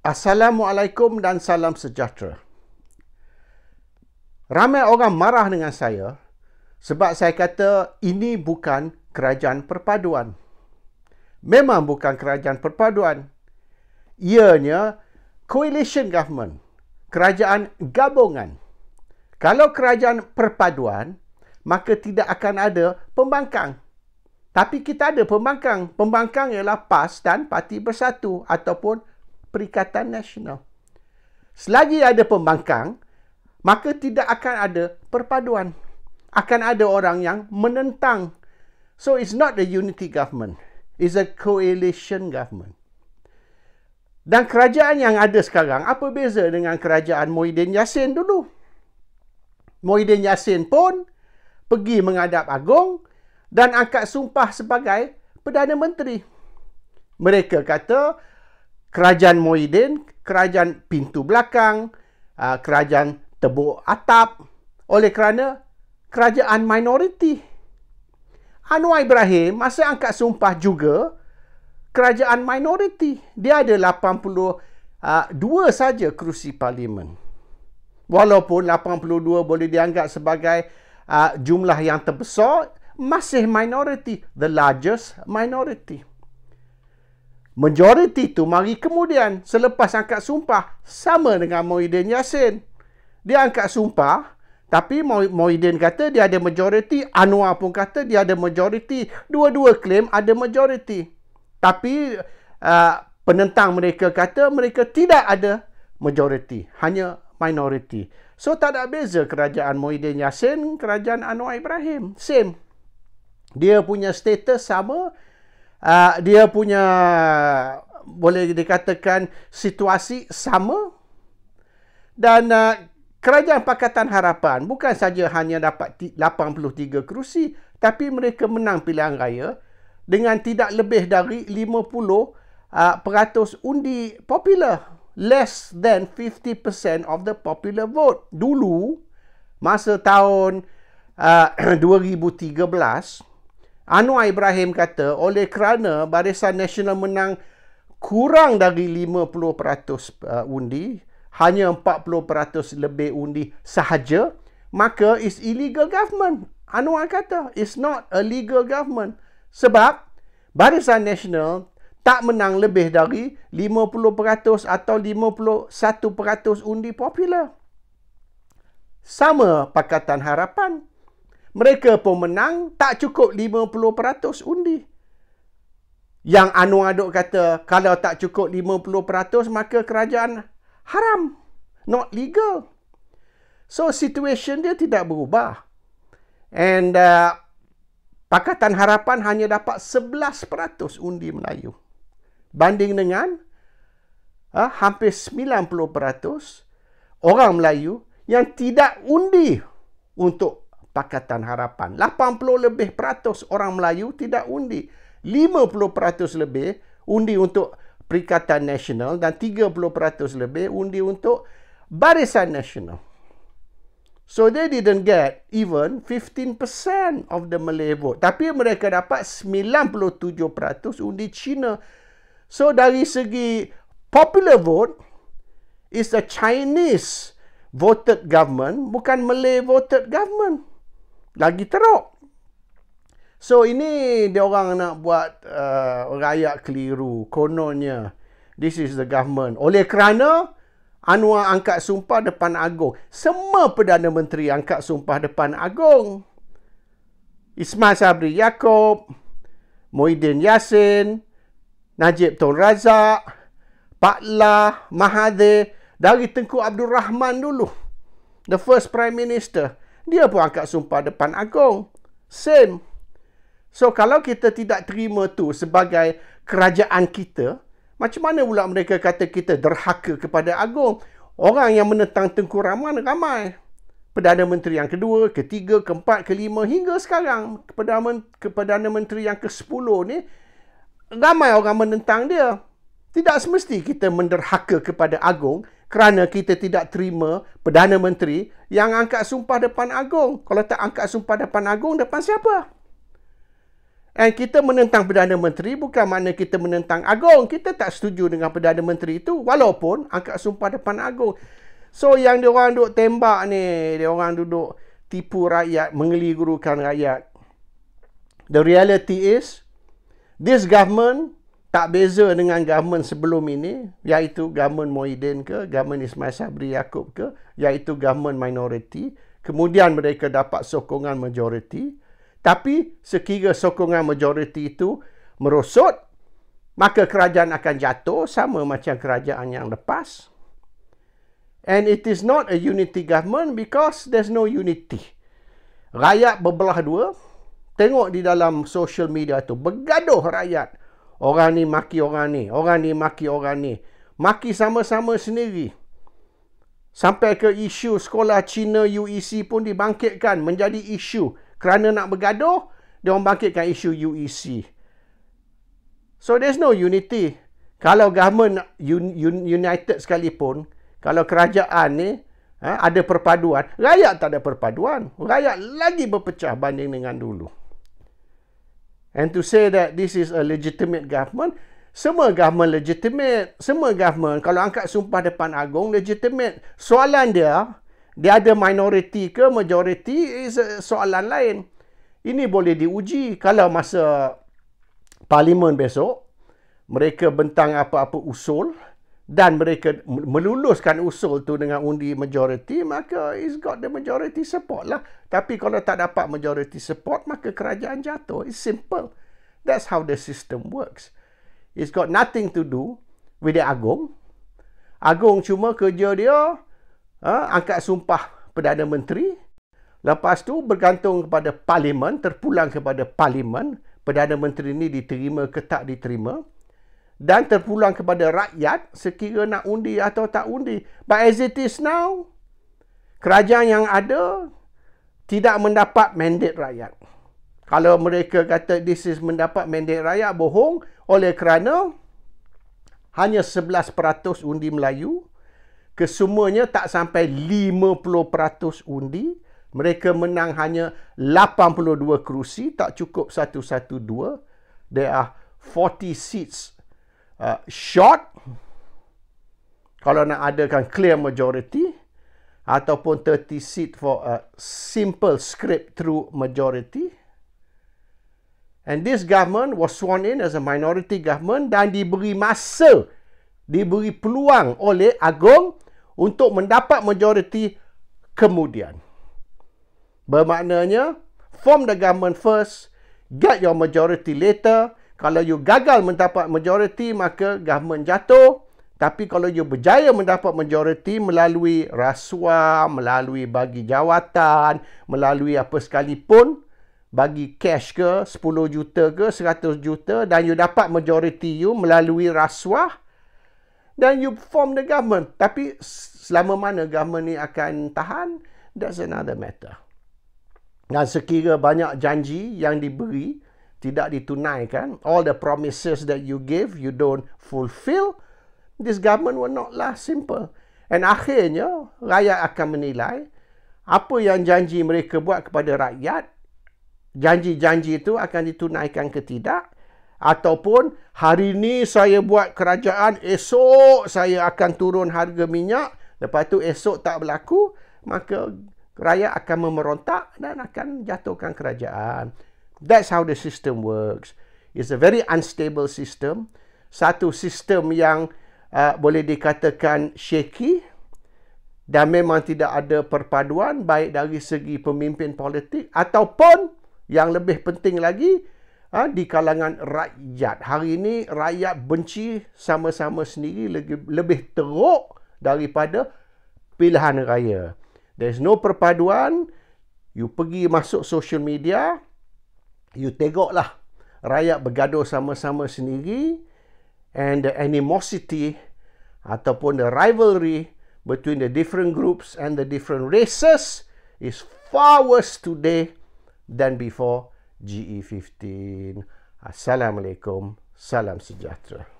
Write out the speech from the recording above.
Assalamualaikum dan salam sejahtera. Ramai orang marah dengan saya sebab saya kata ini bukan kerajaan perpaduan. Memang bukan kerajaan perpaduan. Ianya coalition government, kerajaan gabungan. Kalau kerajaan perpaduan, maka tidak akan ada pembangkang. Tapi kita ada pembangkang. Pembangkang ialah PAS dan Parti Bersatu ataupun Perikatan Nasional. Selagi ada pembangkang, maka tidak akan ada perpaduan. Akan ada orang yang menentang. So it's not a unity government. It's a coalition government. Dan kerajaan yang ada sekarang, apa beza dengan kerajaan Muhyiddin Yassin dulu? Muhyiddin Yassin pun pergi menghadap Agong dan angkat sumpah sebagai Perdana Menteri. Mereka kata, kerajaan Moidin, kerajaan pintu belakang, ah, kerajaan Tebu atap oleh kerana kerajaan minoriti. Anwar Ibrahim masa angkat sumpah juga kerajaan minoriti. Dia ada 82 ah, saja kerusi parlimen. Walaupun 82 boleh dianggap sebagai ah, jumlah yang terbesar, masih minoriti, the largest minority. Majoriti itu mari kemudian selepas angkat sumpah sama dengan Muhyiddin Yassin. Dia angkat sumpah tapi Muhyiddin kata dia ada majoriti. Anwar pun kata dia ada majoriti. Dua-dua klaim ada majoriti. Tapi uh, penentang mereka kata mereka tidak ada majoriti. Hanya minoriti. So tak ada beza kerajaan Muhyiddin Yassin, kerajaan Anwar Ibrahim. Same. Dia punya status Sama uh, dia punya boleh dikatakan situasi sama dan uh, kerajaan pakatan harapan bukan saja hanya dapat 83 kerusi tapi mereka menang pilihan raya dengan tidak lebih dari 50% uh, ah, peratus undi popular less than 50% of the popular vote dulu masa tahun uh, 2013 Anwar Ibrahim kata oleh kerana Barisan Nasional menang kurang dari 50% uh, undi, hanya 40% lebih undi sahaja, maka is illegal government. Anwar kata is not a legal government. Sebab Barisan Nasional tak menang lebih dari 50% atau 51% undi popular. Sama Pakatan Harapan mereka pemenang tak cukup 50% undi. Yang Anwar Aduk kata, kalau tak cukup 50%, maka kerajaan haram. Not legal. So, situation dia tidak berubah. And uh, Pakatan Harapan hanya dapat 11% undi Melayu. Banding dengan uh, hampir 90% orang Melayu yang tidak undi untuk Pakatan Harapan. 80 lebih peratus orang Melayu tidak undi. 50 peratus lebih undi untuk Perikatan Nasional dan 30 peratus lebih undi untuk Barisan Nasional. So they didn't get even 15% of the Malay vote. Tapi mereka dapat 97% undi China. So dari segi popular vote, is a Chinese voted government, bukan Malay voted government lagi teruk. So ini dia orang nak buat uh, rakyat keliru kononnya. This is the government. Oleh kerana Anwar angkat sumpah depan agung. Semua Perdana Menteri angkat sumpah depan agung. Ismail Sabri Yaakob, Muhyiddin Yassin, Najib Tun Razak, Pak Lah, Mahathir, dari Tengku Abdul Rahman dulu. The first Prime Minister dia pun angkat sumpah depan agung. Same. So, kalau kita tidak terima tu sebagai kerajaan kita, macam mana pula mereka kata kita derhaka kepada agung? Orang yang menentang Tengku Rahman ramai. Perdana Menteri yang kedua, ketiga, keempat, kelima hingga sekarang. Perdana Menteri, yang ke-10 ni, ramai orang menentang dia. Tidak semesti kita menderhaka kepada agung kerana kita tidak terima Perdana Menteri yang angkat sumpah depan agung. Kalau tak angkat sumpah depan agung, depan siapa? Dan kita menentang Perdana Menteri bukan makna kita menentang agung. Kita tak setuju dengan Perdana Menteri itu walaupun angkat sumpah depan agung. So yang diorang duduk tembak ni, diorang duduk tipu rakyat, mengelirukan rakyat. The reality is, this government tak beza dengan government sebelum ini iaitu government Mohidin ke government Ismail Sabri Yaakob ke iaitu government minority kemudian mereka dapat sokongan majoriti tapi sekiranya sokongan majoriti itu merosot maka kerajaan akan jatuh sama macam kerajaan yang lepas and it is not a unity government because there's no unity rakyat berbelah dua tengok di dalam social media itu bergaduh rakyat Orang ni maki orang ni. Orang ni maki orang ni. Maki sama-sama sendiri. Sampai ke isu sekolah Cina UEC pun dibangkitkan menjadi isu. Kerana nak bergaduh, dia orang bangkitkan isu UEC. So there's no unity. Kalau government united sekalipun, kalau kerajaan ni eh, ada perpaduan, rakyat tak ada perpaduan. Rakyat lagi berpecah banding dengan dulu. And to say that this is a legitimate government, semua government legitimate. Semua government, kalau angkat sumpah depan agung, legitimate. Soalan dia, dia ada minoriti ke majoriti is a soalan lain. Ini boleh diuji kalau masa parlimen besok, mereka bentang apa-apa usul, dan mereka meluluskan usul tu dengan undi majoriti, maka it's got the majority support lah. Tapi kalau tak dapat majority support, maka kerajaan jatuh. It's simple. That's how the system works. It's got nothing to do with the agung. Agung cuma kerja dia ha, angkat sumpah Perdana Menteri. Lepas tu bergantung kepada parlimen, terpulang kepada parlimen. Perdana Menteri ni diterima ke tak Diterima dan terpulang kepada rakyat sekira nak undi atau tak undi. But as it is now, kerajaan yang ada tidak mendapat mandat rakyat. Kalau mereka kata this is mendapat mandat rakyat, bohong oleh kerana hanya 11% undi Melayu, kesemuanya tak sampai 50% undi, mereka menang hanya 82 kerusi, tak cukup satu satu dua. There are 40 seats Uh, short kalau nak adakan clear majority ataupun 30 seat for a simple script through majority and this government was sworn in as a minority government dan diberi masa diberi peluang oleh agung untuk mendapat majority kemudian bermaknanya form the government first get your majority later kalau you gagal mendapat majoriti maka government jatuh tapi kalau you berjaya mendapat majoriti melalui rasuah, melalui bagi jawatan, melalui apa sekalipun, bagi cash ke, 10 juta ke, 100 juta dan you dapat majoriti you melalui rasuah dan you form the government. Tapi selama mana government ni akan tahan, that's another matter. Dan sekira banyak janji yang diberi, tidak ditunaikan, all the promises that you give, you don't fulfill, this government will not last simple. And akhirnya, rakyat akan menilai apa yang janji mereka buat kepada rakyat, janji-janji itu akan ditunaikan ke tidak, ataupun hari ini saya buat kerajaan, esok saya akan turun harga minyak, lepas itu esok tak berlaku, maka rakyat akan memerontak dan akan jatuhkan kerajaan. That's how the system works. It's a very unstable system. Satu sistem yang uh, boleh dikatakan shaky dan memang tidak ada perpaduan baik dari segi pemimpin politik ataupun yang lebih penting lagi uh, di kalangan rakyat. Hari ini rakyat benci sama-sama sendiri lebih, lebih teruk daripada pilihan raya. There's no perpaduan. You pergi masuk social media, you lah, rakyat bergaduh sama-sama sendiri and the animosity ataupun the rivalry between the different groups and the different races is far worse today than before GE15. Assalamualaikum, salam sejahtera.